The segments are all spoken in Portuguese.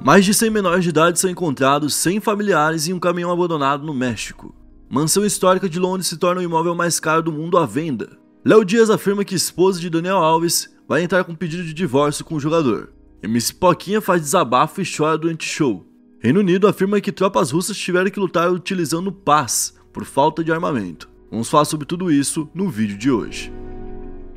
Mais de 100 menores de idade são encontrados sem familiares em um caminhão abandonado no México. Mansão histórica de Londres se torna o imóvel mais caro do mundo à venda. Léo Dias afirma que esposa de Daniel Alves vai entrar com pedido de divórcio com o jogador. MC Poquinha faz desabafo e chora durante show. Reino Unido afirma que tropas russas tiveram que lutar utilizando paz por falta de armamento. Vamos falar sobre tudo isso no vídeo de hoje.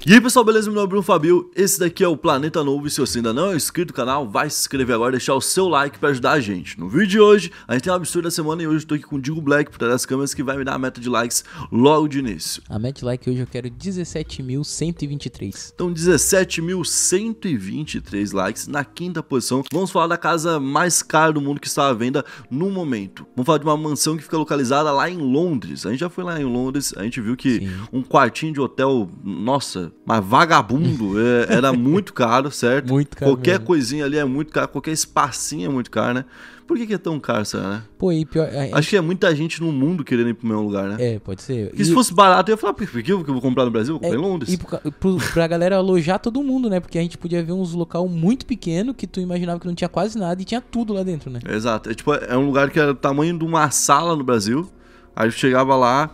E aí pessoal, beleza? Meu nome é Bruno Fabio, esse daqui é o Planeta Novo e se você ainda não é inscrito no canal, vai se inscrever agora e deixar o seu like para ajudar a gente. No vídeo de hoje, a gente tem um absurdo da semana e hoje estou aqui com o Digo Black por trás das câmeras que vai me dar a meta de likes logo de início. A meta de like hoje eu quero 17.123. Então 17.123 likes na quinta posição. Vamos falar da casa mais cara do mundo que está à venda no momento. Vamos falar de uma mansão que fica localizada lá em Londres. A gente já foi lá em Londres, a gente viu que Sim. um quartinho de hotel, nossa mas vagabundo, é, era muito caro, certo? Muito caro. Qualquer mesmo. coisinha ali é muito caro, qualquer espacinho é muito caro, né? Por que, que é tão caro, será, né? Pô, e pior. É, é Acho que é muita gente no mundo querendo ir pro meu lugar, né? É, pode ser. Porque e... se fosse barato, eu ia falar, por que eu vou comprar no Brasil? Eu vou é, comprar é, em Londres. E pro, pra galera alojar todo mundo, né? Porque a gente podia ver uns local muito pequeno que tu imaginava que não tinha quase nada e tinha tudo lá dentro, né? Exato. É, tipo, é um lugar que era o tamanho de uma sala no Brasil. Aí eu chegava lá,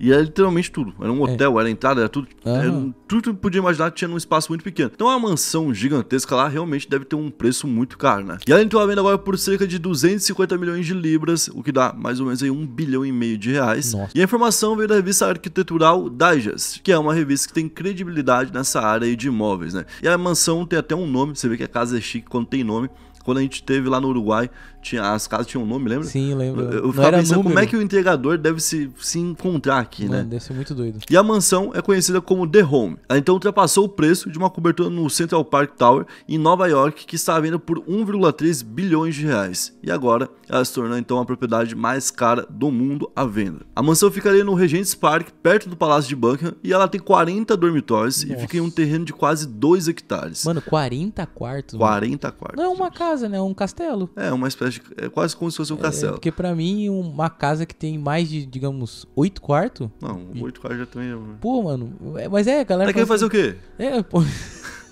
e era literalmente tudo. Era um é. hotel, é. era entrada, era tudo. Uhum. Era, tudo que podia imaginar tinha num espaço muito pequeno. Então a mansão gigantesca lá realmente deve ter um preço muito caro, né? E ela entrou à venda agora por cerca de 250 milhões de libras, o que dá mais ou menos aí um bilhão e meio de reais. Nossa. E a informação veio da revista arquitetural Digest, que é uma revista que tem credibilidade nessa área de imóveis, né? E a mansão tem até um nome, você vê que a casa é chique quando tem nome. Quando a gente teve lá no Uruguai, tinha, as casas tinham um nome, lembra? Sim, lembro. Eu, ficava pensando número. como é que o entregador deve se, se encontrar aqui, Mano, né? Deve ser muito doido. E a mansão é conhecida como The Home. Ela então ultrapassou o preço de uma cobertura no Central Park Tower, em Nova York, que está à venda por 1,3 bilhões de reais. E agora ela se tornou então a propriedade mais cara do mundo à venda. A mansão ficaria no Regent's Park, perto do Palácio de Buckingham, e ela tem 40 dormitórios Nossa. e fica em um terreno de quase 2 hectares. Mano, 40 quartos? 40 mano. quartos. Não é uma casa casa, né? Um castelo. É, uma espécie de, é quase como se fosse um é, castelo. Porque para mim, uma casa que tem mais de, digamos, oito quartos... Não, oito quartos já também... Pô, mano, é, mas é, galera... Tá querendo fazer assim, o quê? É, pô...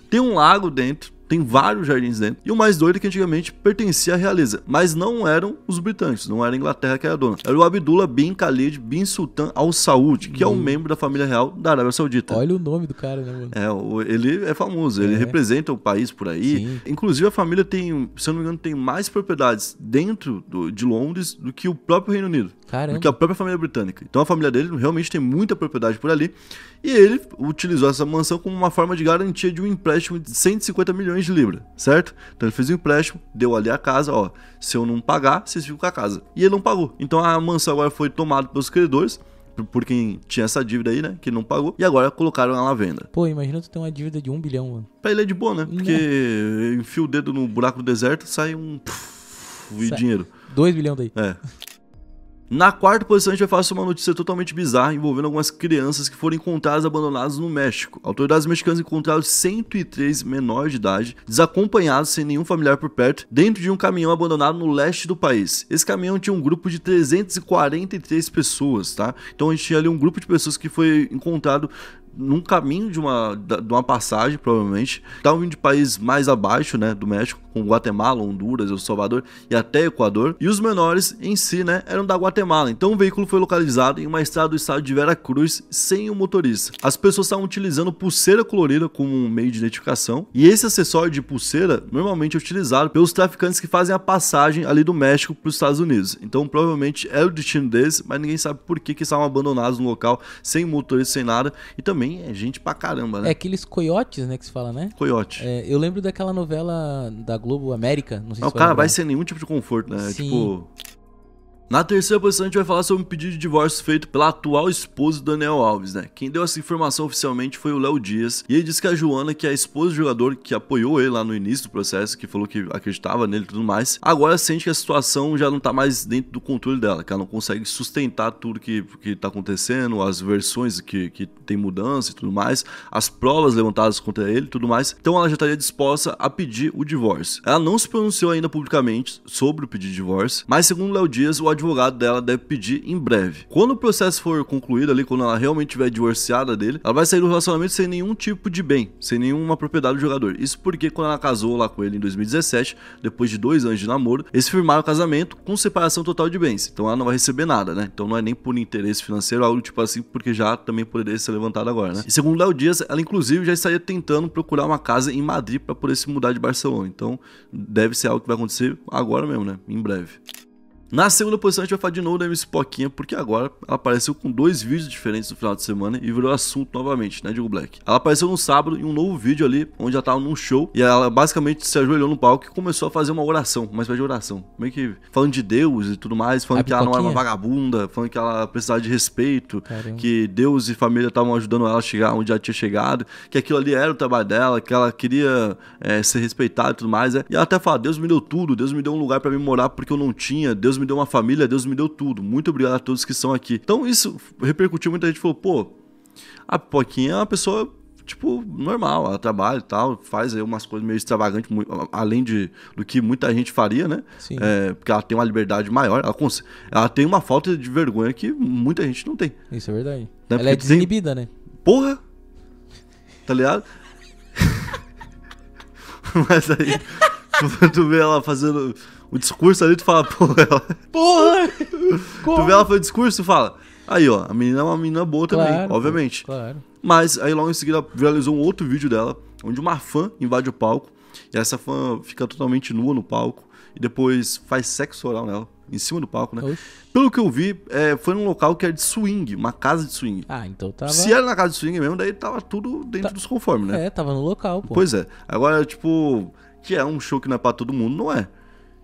Tem um lago dentro, tem vários jardins dentro. E o mais doido é que antigamente pertencia à realeza, mas não eram os britânicos, não era a Inglaterra que era dona. Era o Abdullah bin Khalid bin Sultan Al Saud, que hum. é um hum. membro da família real da Arábia Saudita. Olha o nome do cara, né, mano? É, ele é famoso, ele é. representa o país por aí. Sim. Inclusive a família tem, se eu não me engano, tem mais propriedades dentro do, de Londres do que o próprio Reino Unido. Caramba. do que a própria família é britânica. Então a família dele realmente tem muita propriedade por ali. E ele utilizou essa mansão como uma forma de garantia de um empréstimo de 150 milhões de libras, certo? Então ele fez um empréstimo, deu ali a casa, ó. Se eu não pagar, vocês ficam com a casa. E ele não pagou. Então a mansão agora foi tomada pelos credores por quem tinha essa dívida aí, né? Que não pagou. E agora colocaram ela à venda. Pô, imagina tu ter uma dívida de um bilhão, mano. Pra ele é de boa, né? Porque né? enfia o dedo no buraco do deserto, sai um. Puff, e dinheiro. 2 bilhões daí. É. Na quarta posição, a gente vai falar sobre uma notícia totalmente bizarra envolvendo algumas crianças que foram encontradas abandonadas no México. Autoridades mexicanas encontraram 103 menores de idade, desacompanhados sem nenhum familiar por perto, dentro de um caminhão abandonado no leste do país. Esse caminhão tinha um grupo de 343 pessoas, tá? Então a gente tinha ali um grupo de pessoas que foi encontrado num caminho de uma, de uma passagem, provavelmente. Estavam tá vindo de países mais abaixo, né, do México, como Guatemala, Honduras, El Salvador e até Equador. E os menores em si, né, eram da Guatemala. Então o veículo foi localizado em uma estrada do estado de Veracruz sem o motorista. As pessoas estavam utilizando pulseira colorida como um meio de identificação. E esse acessório de pulseira normalmente é utilizado pelos traficantes que fazem a passagem ali do México para os Estados Unidos. Então provavelmente era o destino deles, mas ninguém sabe por que, que estavam abandonados no local, sem motorista, sem nada. E também também é gente pra caramba, né? É aqueles coiotes, né, que se fala, né? Coiote. É, eu lembro daquela novela da Globo América, não sei não, se O cara vai, sem nenhum tipo de conforto, né? Sim. Tipo, na terceira posição, a gente vai falar sobre um pedido de divórcio feito pela atual esposa do Daniel Alves, né? Quem deu essa informação oficialmente foi o Léo Dias, e ele disse que a Joana, que é a esposa do jogador que apoiou ele lá no início do processo, que falou que acreditava nele e tudo mais, agora sente que a situação já não tá mais dentro do controle dela, que ela não consegue sustentar tudo que, que tá acontecendo, as versões que, que tem mudança e tudo mais, as provas levantadas contra ele e tudo mais, então ela já estaria disposta a pedir o divórcio. Ela não se pronunciou ainda publicamente sobre o pedido de divórcio, mas segundo o Léo Dias, o advogado dela deve pedir em breve. Quando o processo for concluído ali, quando ela realmente tiver divorciada dele, ela vai sair do relacionamento sem nenhum tipo de bem, sem nenhuma propriedade do jogador. Isso porque quando ela casou lá com ele em 2017, depois de dois anos de namoro, eles firmaram o casamento com separação total de bens. Então ela não vai receber nada, né? Então não é nem por interesse financeiro, algo tipo assim, porque já também poderia ser levantado agora, né? E segundo Léo Dias, ela inclusive já estaria tentando procurar uma casa em Madrid para poder se mudar de Barcelona. Então deve ser algo que vai acontecer agora mesmo, né? Em breve. Na segunda posição, a gente vai falar de novo da MC Poquinha, porque agora ela apareceu com dois vídeos diferentes no final de semana e virou assunto novamente, né, Diego Black? Ela apareceu no sábado em um novo vídeo ali, onde ela tava num show e ela basicamente se ajoelhou no palco e começou a fazer uma oração, uma espécie de oração. Meio que falando de Deus e tudo mais, falando a que ela não era uma vagabunda, falando que ela precisava de respeito, Caramba. que Deus e família estavam ajudando ela a chegar onde ela tinha chegado, que aquilo ali era o trabalho dela, que ela queria é, ser respeitada e tudo mais. É. E ela até fala: Deus me deu tudo, Deus me deu um lugar para me morar porque eu não tinha, Deus me me deu uma família, Deus me deu tudo. Muito obrigado a todos que estão aqui. Então isso repercutiu, muita gente falou, pô, a Pipoquinha é uma pessoa tipo, normal, ela trabalha e tal, faz aí umas coisas meio extravagantes, além de, do que muita gente faria, né? Sim. É, porque ela tem uma liberdade maior, ela, ela, tem uma falta de vergonha que muita gente não tem. Isso é verdade. Né? Ela é porque é desinibida, tem... né? Porra! Tá ligado? Mas aí, tu vê ela fazendo o discurso ali, tu fala, pô, ela. Porra! Como? Tu vê ela fazer o discurso e fala. Aí, ó, a menina é uma menina boa claro, também, obviamente. Claro. Mas aí logo em seguida viralizou um outro vídeo dela, onde uma fã invade o palco. E essa fã fica totalmente nua no palco. E depois faz sexo oral nela em cima do palco, né? Oxi. Pelo que eu vi, é, foi num local que era é de swing, uma casa de swing. Ah, então tava. Se era na casa de swing mesmo, daí tava tudo dentro tá dos conformes, né? É, tava no local, pô. Pois é. Agora, tipo, que é um show que não é pra todo mundo, não é.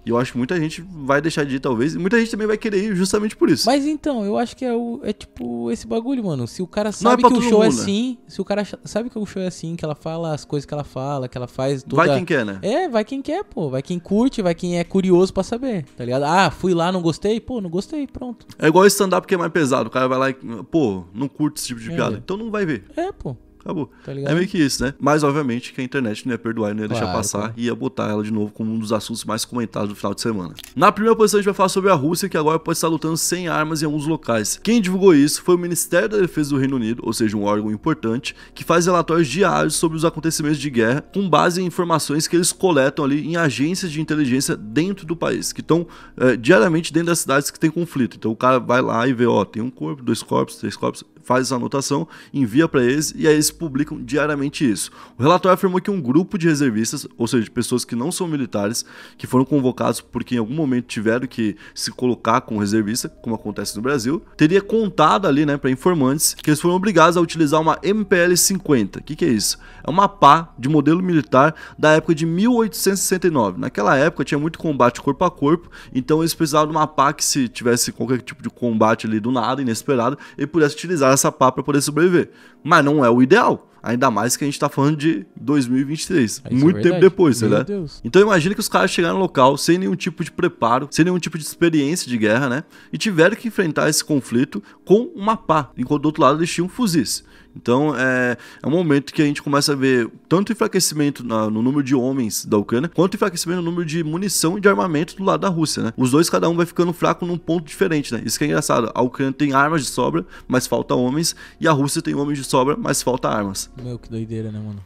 E eu acho que muita gente vai deixar de ir, talvez, e muita gente também vai querer ir justamente por isso. Mas então, eu acho que é, o, é tipo esse bagulho, mano. Se o cara é sabe é que o show é mundo, é assim, né? se o cara sabe que o show é assim, que ela fala as coisas que ela fala, que ela faz. Toda... Vai quem quer, né? É, vai quem quer, pô. Vai quem curte, vai quem é curioso para saber, tá ligado? Ah, fui lá, não gostei? Pô, não gostei, pronto. É igual stand-up que é mais pesado. O cara vai lá e, pô, não curte esse tipo de é. piada. Então não vai ver. É, pô acabou. Tá é meio que isso, né? Mas, obviamente, que a internet não ia perdoar, não né? ia claro, deixar passar e ia botar ela de novo como um dos assuntos mais comentados do final de semana. Na primeira posição, a gente vai falar sobre a Rússia, que agora pode estar lutando sem armas em alguns locais. Quem divulgou isso foi o Ministério da Defesa do Reino Unido, ou seja, um órgão importante, que faz relatórios diários sobre os acontecimentos de guerra, com base em informações que eles coletam ali em agências de inteligência dentro do país, que estão é, diariamente dentro das cidades que tem conflito. Então o cara vai lá e vê, ó, tem um corpo, dois corpos, três corpos, faz essa anotação, envia para eles e aí eles publicam diariamente isso. O relatório afirmou que um grupo de reservistas, ou seja, de pessoas que não são militares, que foram convocados porque em algum momento tiveram que se colocar com reservista, como acontece no Brasil, teria contado ali, né, para informantes que eles foram obrigados a utilizar uma MPL 50. O que, que é isso? É uma pá de modelo militar da época de 1869. Naquela época tinha muito combate corpo a corpo, então eles precisavam de uma pá que se tivesse qualquer tipo de combate ali do nada, inesperado, ele pudesse utilizar essa pá para poder sobreviver. Mas não é o ideal. Ainda mais que a gente tá falando de 2023. Isso é muito é tempo depois, Meu né? Deus. Então imagina que os caras chegaram no local sem nenhum tipo de preparo, sem nenhum tipo de experiência de guerra, né? E tiveram que enfrentar esse conflito com uma pá, enquanto do outro lado eles tinham fuzis. Então é, é um momento que a gente começa a ver tanto enfraquecimento na, no número de homens da Ucrânia, quanto enfraquecimento no número de munição e de armamento do lado da Rússia, né? Os dois, cada um vai ficando fraco num ponto diferente, né? Isso que é engraçado. A Ucrânia tem armas de sobra, mas falta homens, e a Rússia tem homens de sobra, mas falta armas. Meu, que doideira, né, mano?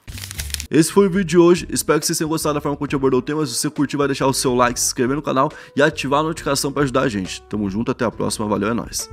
Esse foi o vídeo de hoje, espero que vocês tenham gostado da forma como a gente abordou o tema, se você curtiu vai deixar o seu like, se inscrever no canal e ativar a notificação para ajudar a gente. Tamo junto, até a próxima, valeu, é nóis!